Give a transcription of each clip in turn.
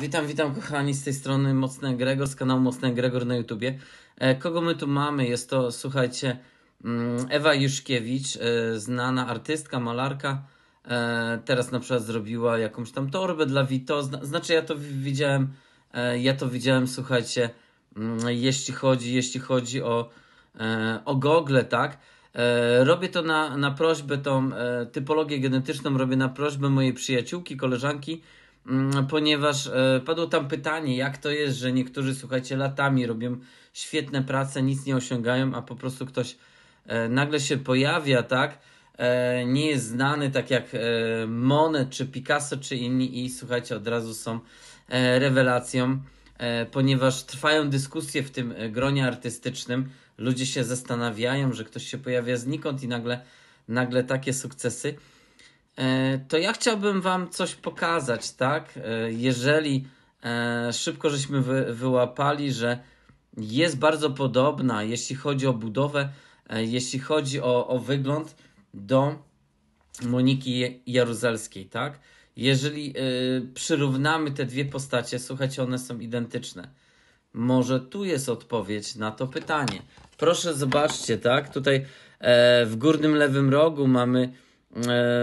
Witam, witam kochani z tej strony Mocny Gregor, z kanału Mocny Gregor na YouTubie. E, kogo my tu mamy? Jest to, słuchajcie, mm, Ewa Juszkiewicz, e, znana artystka, malarka. E, teraz na przykład zrobiła jakąś tam torbę dla Vito. Znaczy ja to widziałem, ja to widziałem, słuchajcie, mm, jeśli chodzi, jeśli chodzi o, o gogle, tak? Robię to na, na prośbę, tą typologię genetyczną robię na prośbę mojej przyjaciółki, koleżanki, Mm, ponieważ e, padło tam pytanie, jak to jest, że niektórzy, słuchajcie, latami robią świetne prace, nic nie osiągają, a po prostu ktoś e, nagle się pojawia, tak? E, nie jest znany tak jak Monet czy Picasso czy inni i słuchajcie, od razu są rewelacją, ponieważ trwają dyskusje w tym gronie artystycznym. Ludzie się zastanawiają, że ktoś się pojawia znikąd i nagle, nagle takie sukcesy. E, to ja chciałbym Wam coś pokazać, tak? E, jeżeli e, szybko żeśmy wyłapali, że jest bardzo podobna, jeśli chodzi o budowę, jeśli chodzi o, o wygląd do Moniki Jaruzelskiej, tak? Jeżeli przyrównamy te dwie postacie, słuchajcie, one są identyczne. Może tu jest odpowiedź na to pytanie. Proszę zobaczcie, tak? Tutaj w górnym lewym rogu mamy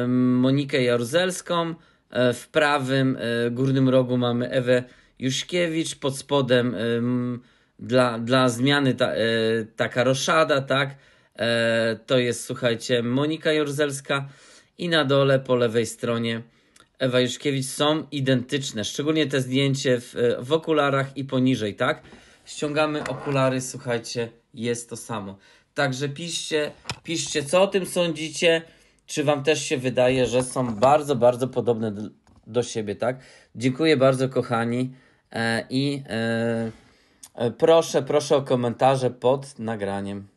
Monikę Jaruzelską. E, w prawym e, górnym rogu mamy Ewę Juszkiewicz, pod spodem dla, dla zmiany ta, e, taka roszada, tak? To jest, słuchajcie, Monika Jaruzelska. i na dole po lewej stronie Ewa Juszkiewicz są identyczne, szczególnie te zdjęcie w, w okularach i poniżej, tak? Ściągamy okulary, słuchajcie, jest to samo. Także piszcie, piszcie co o tym sądzicie. Czy Wam też się wydaje, że są bardzo, bardzo podobne do, do siebie, tak? Dziękuję bardzo, kochani. E, I e, e proszę, proszę o komentarze pod nagraniem.